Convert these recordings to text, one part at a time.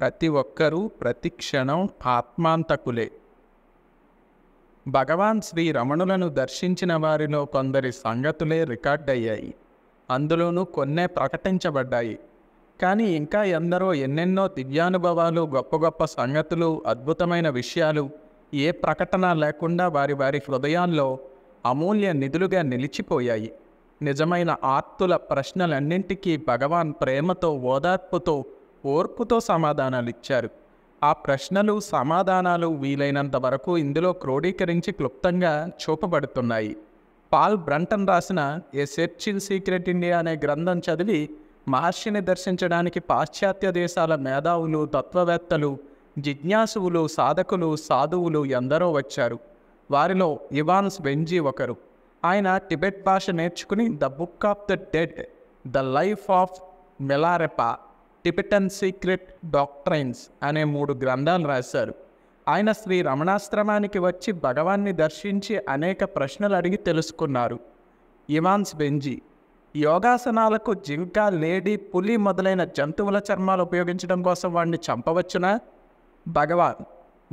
ప్రతి ఒక్కరూ ప్రతి క్షణం ఆత్మాంతకులే భగవాన్ శ్రీ రమణులను దర్శించిన వారిలో కొందరి సంగతులే రికార్డయ్యాయి అందులోనూ కొన్నే ప్రకటించబడ్డాయి కానీ ఇంకా ఎందరో ఎన్నెన్నో దివ్యానుభవాలు గొప్ప గొప్ప సంగతులు అద్భుతమైన విషయాలు ఏ ప్రకటన లేకుండా వారి వారి హృదయాల్లో అమూల్య నిధులుగా నిలిచిపోయాయి నిజమైన ఆర్తుల ప్రశ్నలన్నింటికీ భగవాన్ ప్రేమతో ఓదార్పుతో ఓర్పుతో సమాధానాలు ఇచ్చారు ఆ ప్రశ్నలు సమాధానాలు వీలైనంత వరకు ఇందులో క్రోడీకరించి క్లుప్తంగా చూపబడుతున్నాయి పాల్ బ్రంటన్ రాసిన a search in secret India అనే గ్రంథం చదివి మహర్షిని దర్శించడానికి పాశ్చాత్య దేశాల మేధావులు తత్వవేత్తలు జిజ్ఞాసువులు సాధకులు సాధువులు ఎందరో వచ్చారు వారిలో ఇవాన్స్ వెంజీ ఒకరు ఆయన టిబెట్ భాష నేర్చుకుని the book of the dead the life of Milarepa Tibetan secret doctrines అనే మూడు గ్రంథాలు రాశారు ఆయన శ్రీ రమణాశ్రమానికి వచ్చి భగవాన్ని దర్శించి అనేక ప్రశ్నలు అడిగి తెలుసుకున్నారు ఇవాన్స్ బెంజీ యోగాసనాలకు జింక లేడీ పులి మొదలైన జంతువుల చర్మాలు ఉపయోగించడం కోసం వాడిని చంపవచ్చునా భగవాన్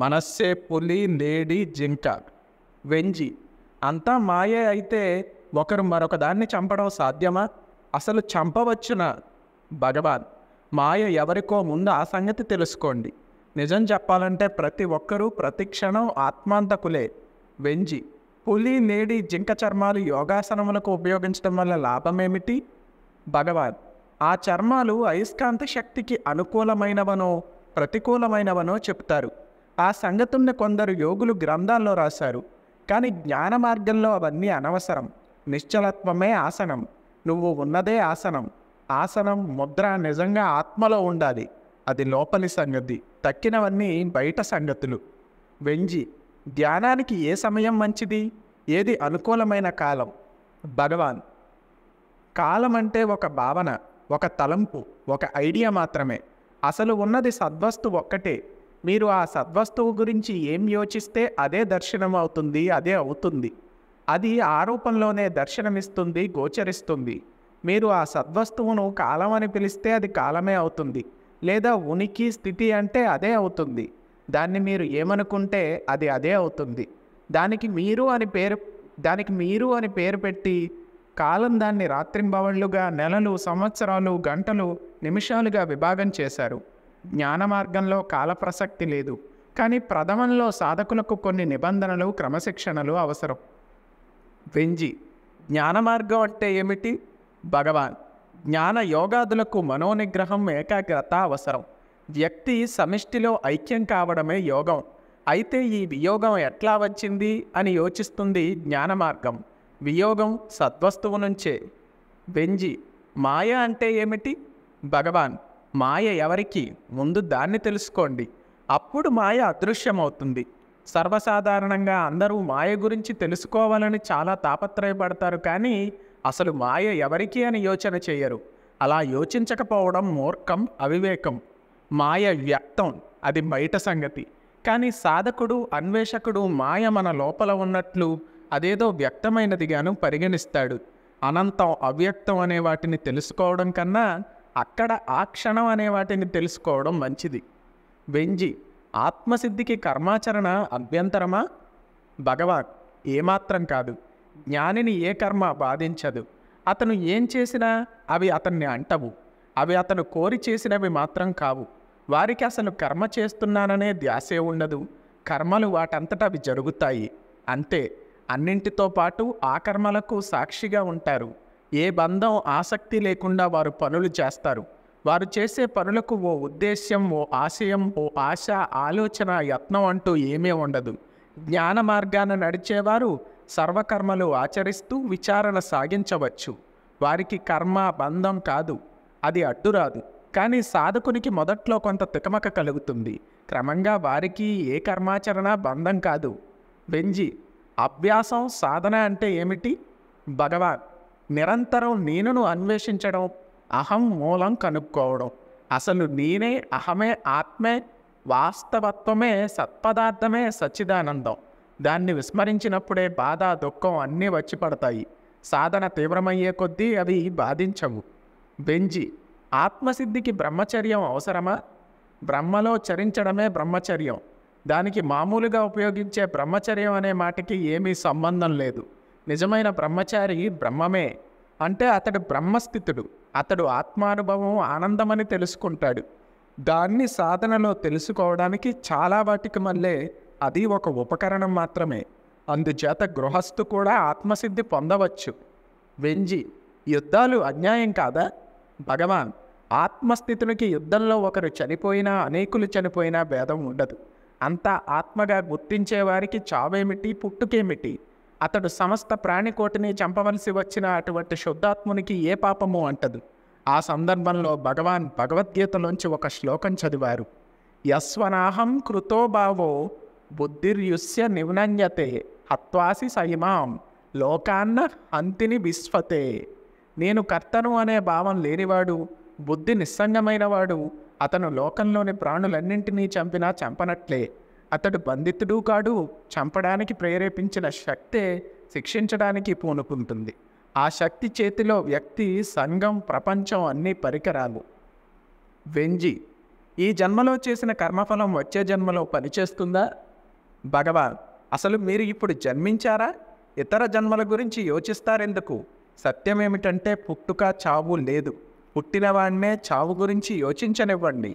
మనస్సే పులి లేడీ జింక వెంజి అంతా మాయే అయితే ఒకరు మరొక దాన్ని చంపడం సాధ్యమా అసలు చంపవచ్చునా భగవాన్ మాయ ఎవరికో ముందు ఆ సంగతి తెలుసుకోండి నిజం చెప్పాలంటే ప్రతి ఒక్కరూ ప్రతి క్షణం ఆత్మాంతకులే వెంజి పులి నేడి జింక చర్మాలు యోగాసనములకు ఉపయోగించడం వల్ల లాభమేమిటి భగవాన్ ఆ చర్మాలు అయస్కాంత శక్తికి అనుకూలమైనవనో ప్రతికూలమైనవనో చెప్తారు ఆ సంగతుల్ని కొందరు యోగులు గ్రంథాల్లో రాశారు కానీ జ్ఞాన మార్గంలో అవన్నీ అనవసరం నిశ్చలత్వమే ఆసనం నువ్వు ఉన్నదే ఆసనం ఆసనం ముద్ర నిజంగా ఆత్మలో ఉండాలి అది లోపలి సంగతి తక్కినవన్నీ బయట సంగతులు వెంజి ధ్యానానికి ఏ సమయం మంచిది ఏది అనుకూలమైన కాలం భగవాన్ కాలం అంటే ఒక భావన ఒక తలంపు ఒక ఐడియా మాత్రమే అసలు ఉన్నది సద్వస్తు ఒక్కటే మీరు ఆ సద్వస్తువు గురించి ఏం యోచిస్తే అదే దర్శనం అవుతుంది అదే అవుతుంది అది ఆ రూపంలోనే దర్శనమిస్తుంది గోచరిస్తుంది మీరు ఆ సద్వస్తువును కాలం అని పిలిస్తే అది కాలమే అవుతుంది లేదా ఉనికి స్థితి అంటే అదే అవుతుంది దాన్ని మీరు ఏమనుకుంటే అది అదే అవుతుంది దానికి మీరు అని పేరు దానికి మీరు అని పేరు పెట్టి కాలం దాన్ని రాత్రింబవళ్ళుగా నెలలు సంవత్సరాలు గంటలు నిమిషాలుగా విభాగం చేశారు జ్ఞాన మార్గంలో కాల ప్రసక్తి లేదు కానీ ప్రథమంలో సాధకులకు కొన్ని నిబంధనలు క్రమశిక్షణలు అవసరం వెంజి జ్ఞాన మార్గం అంటే ఏమిటి భగవాన్ జ్ఞాన యోగాదులకు మనోనిగ్రహం ఏకాగ్రత అవసరం వ్యక్తి సమిష్టిలో ఐక్యం కావడమే యోగం అయితే ఈ వియోగం ఎట్లా వచ్చింది అని యోచిస్తుంది జ్ఞాన మార్గం వియోగం సద్వస్తువు నుంచే బెంజి మాయ అంటే ఏమిటి భగవాన్ మాయ ఎవరికి ముందు దాన్ని తెలుసుకోండి అప్పుడు మాయ అదృశ్యమవుతుంది సర్వసాధారణంగా అందరూ మాయ గురించి తెలుసుకోవాలని చాలా తాపత్రయపడతారు కానీ అసలు మాయ ఎవరికి అని యోచన చేయరు అలా యోచించకపోవడం మూర్ఖం అవివేకం మాయ వ్యక్తం అది బయట సంగతి కానీ సాధకుడు అన్వేషకుడు మాయ మన లోపల ఉన్నట్లు అదేదో వ్యక్తమైనదిగాను పరిగణిస్తాడు అనంతం అవ్యక్తం అనే వాటిని తెలుసుకోవడం కన్నా అక్కడ ఆ క్షణం అనే వాటిని తెలుసుకోవడం మంచిది వెంజి ఆత్మసిద్ధికి కర్మాచరణ అభ్యంతరమా భగవాన్ ఏమాత్రం కాదు జ్ఞానిని ఏ కర్మ బాధించదు అతను ఏం చేసినా అవి అతన్ని అంటవు అవి అతను కోరి చేసినవి మాత్రం కావు వారికి అసలు కర్మ చేస్తున్నాననే ధ్యాసే ఉండదు కర్మలు వాటంతట అవి జరుగుతాయి అంతే అన్నింటితో పాటు ఆ కర్మలకు సాక్షిగా ఉంటారు ఏ బంధం ఆసక్తి లేకుండా వారు పనులు చేస్తారు వారు చేసే పనులకు ఓ ఉద్దేశ్యం ఓ ఆశయం ఓ ఆశ ఆలోచన యత్నం అంటూ ఏమీ ఉండదు జ్ఞాన మార్గాన నడిచేవారు సర్వకర్మలు ఆచరిస్తూ విచారణ సాగించవచ్చు వారికి కర్మ బంధం కాదు అది అడ్డురాదు కానీ సాధకునికి మొదట్లో కొంత తికమక కలుగుతుంది క్రమంగా వారికి ఏ కర్మాచరణ బంధం కాదు వెంజి అభ్యాసం సాధన అంటే ఏమిటి భగవాన్ నిరంతరం నేనును అన్వేషించడం అహం మూలం కనుక్కోవడం అసలు నేనే అహమే ఆత్మే వాస్తవత్వమే సత్పదార్థమే సచ్చిదానందం దాన్ని విస్మరించినప్పుడే బాధ దుఃఖం అన్నీ వచ్చి పడతాయి సాధన తీవ్రమయ్యే కొద్దీ అవి బాధించవు బెంజి ఆత్మసిద్ధికి బ్రహ్మచర్యం అవసరమా బ్రహ్మలో చరించడమే బ్రహ్మచర్యం దానికి మామూలుగా ఉపయోగించే బ్రహ్మచర్యం అనే మాటకి ఏమీ సంబంధం లేదు నిజమైన బ్రహ్మచారి బ్రహ్మమే అంటే అతడు బ్రహ్మస్థితుడు అతడు ఆత్మానుభవం ఆనందమని తెలుసుకుంటాడు దాన్ని సాధనలో తెలుసుకోవడానికి చాలా వాటికి మళ్ళీ అది ఒక ఉపకరణం మాత్రమే అందుచేత గృహస్థు కూడా ఆత్మసిద్ధి పొందవచ్చు వెంజి యుద్ధాలు అన్యాయం కాదా భగవాన్ ఆత్మస్థితునికి యుద్ధంలో ఒకరు చనిపోయినా అనేకులు చనిపోయినా భేదం ఉండదు అంతా ఆత్మగా గుర్తించేవారికి చావేమిటి పుట్టుకేమిటి అతడు సమస్త ప్రాణికోటిని చంపవలసి వచ్చిన అటువంటి శుద్ధాత్మునికి ఏ పాపము అంటదు ఆ సందర్భంలో భగవాన్ భగవద్గీతలోంచి ఒక శ్లోకం చదివారు యస్వనాహం కృతో భావో బుద్ధిర్యుస్య నివనన్యతే హత్వాసి సైమాం లోకాన్న అంతిని విశ్వతే నేను కర్తను అనే భావం లేనివాడు బుద్ధి నిస్సంగమైనవాడు అతను లోకంలోని ప్రాణులన్నింటినీ చంపినా చంపనట్లే అతడు బంధితుడు కాడు చంపడానికి ప్రేరేపించిన శక్తే శిక్షించడానికి పూనుకుంటుంది ఆ శక్తి చేతిలో వ్యక్తి సంఘం ప్రపంచం అన్ని పరికరాలు వెంజి ఈ జన్మలో చేసిన కర్మఫలం వచ్చే జన్మలో పనిచేస్తుందా భగవాన్ అసలు మీరు ఇప్పుడు జన్మించారా ఇతర జన్మల గురించి యోచిస్తారెందుకు సత్యం ఏమిటంటే పుట్టుక చావు లేదు పుట్టినవాణ్ణే చావు గురించి యోచించనివ్వండి